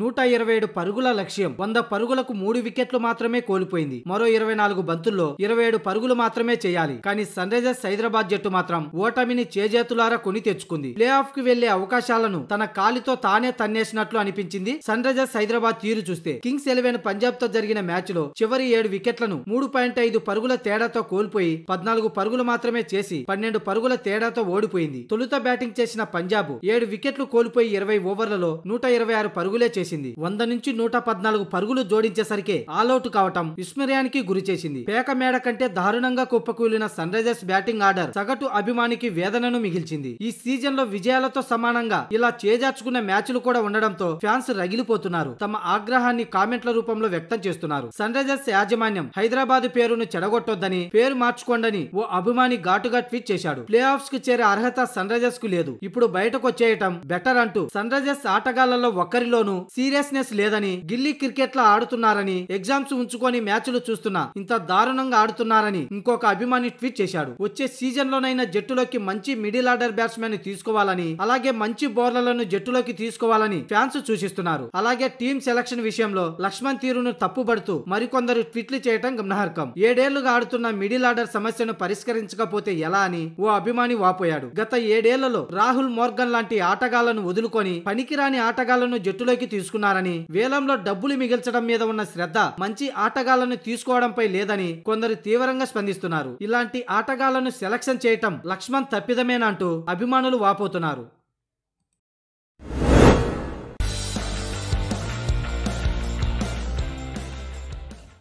నూట ఇరవై ఏడు పరుగుల లక్ష్యం వంద పరుగులకు మూడు వికెట్లు మాత్రమే కోల్పోయింది మరో ఇరవై నాలుగు బంతుల్లో ఇరవై ఏడు పరుగులు మాత్రమే చేయాలి కానీ సన్ రైజర్స్ హైదరాబాద్ జట్టు మాత్రం ఓటమిని చేజేతులారా కొని తెచ్చుకుంది ప్లే ఆఫ్ కి వెళ్లే అవకాశాలను తన కాలితో తానే తన్నేసినట్లు అనిపించింది సన్ రైజర్స్ హైదరాబాద్ తీరు చూస్తే కింగ్స్ ఎలెవెన్ పంజాబ్ తో జరిగిన మ్యాచ్ లో చివరి ఏడు వికెట్లను మూడు పాయింట్ ఐదు పరుగుల తేడాతో కోల్పోయి పద్నాలుగు పరుగులు మాత్రమే చేసి పన్నెండు పరుగుల తేడాతో ఓడిపోయింది తొలుత బ్యాటింగ్ చేసిన పంజాబ్ ఏడు వికెట్లు కోల్పోయి ఇరవై ఓవర్లలో నూట ఇరవై ఆరు పరుగులే చేసింది చేసింది వంద నుంచి నూట పద్నాలుగు పరుగులు జోడించేసరికి ఆల్అౌట్ కావటం విస్మరయానికి గురి చేసింది పేక మేడ కంటే దారుణంగా కుప్పకూలిన సన్ రైజర్స్ బ్యాటింగ్ ఆర్డర్ సగటు అభిమానికి వేదనను మిగిల్చింది ఈ సీజన్ లో విజయాలతో సమానంగా ఇలా చేజార్చుకున్న మ్యాచ్లు కూడా ఉండడంతో ఫ్యాన్స్ రగిలిపోతున్నారు తమ ఆగ్రహాన్ని కామెంట్ల రూపంలో వ్యక్తం చేస్తున్నారు సన్ రైజర్స్ యాజమాన్యం హైదరాబాద్ పేరును చెడగొట్టొద్దని పేరు మార్చుకోండని ఓ అభిమాని ఘాటుగా ట్వీట్ చేశాడు ప్లే ఆఫ్స్ కు చేరే అర్హత సన్ రైజర్స్ కు లేదు ఇప్పుడు బయటకు వచ్చేయటం బెటర్ అంటూ సన్ రైజర్స్ ఆటగాళ్లలో ఒక్కరిలోనూ సీరియస్నెస్ లేదని గిల్లీ క్రికెట్ లో ఆడుతున్నారని ఎగ్జామ్స్ ఉంచుకొని మ్యాచ్లు చూస్తున్నా ఇంత దారుణంగా ఆడుతున్నారని ఇంకొక అభిమాని ట్వీట్ చేశాడు వచ్చే సీజన్ లోనైనా జట్టులోకి మంచి మిడిల్ ఆర్డర్ బ్యాట్స్మెన్ తీసుకోవాలని అలాగే మంచి బౌలర్లను జట్టులోకి తీసుకోవాలని ఫ్యాన్స్ సూచిస్తున్నారు అలాగే టీం సెలక్షన్ విషయంలో లక్ష్మణ్ తీరును తప్పుబడుతూ మరికొందరు ట్వీట్లు చేయటం గమనార్హం ఏడేళ్లుగా ఆడుతున్న మిడిల్ ఆర్డర్ సమస్యను పరిష్కరించకపోతే ఎలా అని ఓ అభిమాని వాపోయాడు గత ఏడేళ్లలో రాహుల్ మోర్గన్ లాంటి ఆటగాళ్లను వదులుకొని పనికిరాని ఆటగాళ్లను జట్టులోకి తీసుకు తీసుకున్నారని వేలంలో డబ్బులు మిగిల్చడం మీద ఉన్న శ్రద్ధ మంచి ఆటగాళ్లను తీసుకోవడంపై లేదని కొందరు తీవ్రంగా స్పందిస్తున్నారు ఇలాంటి ఆటగాళ్లను సెలక్షన్ చేయటం లక్ష్మణ్ తప్పిదమేనంటూ అభిమానులు వాపోతున్నారు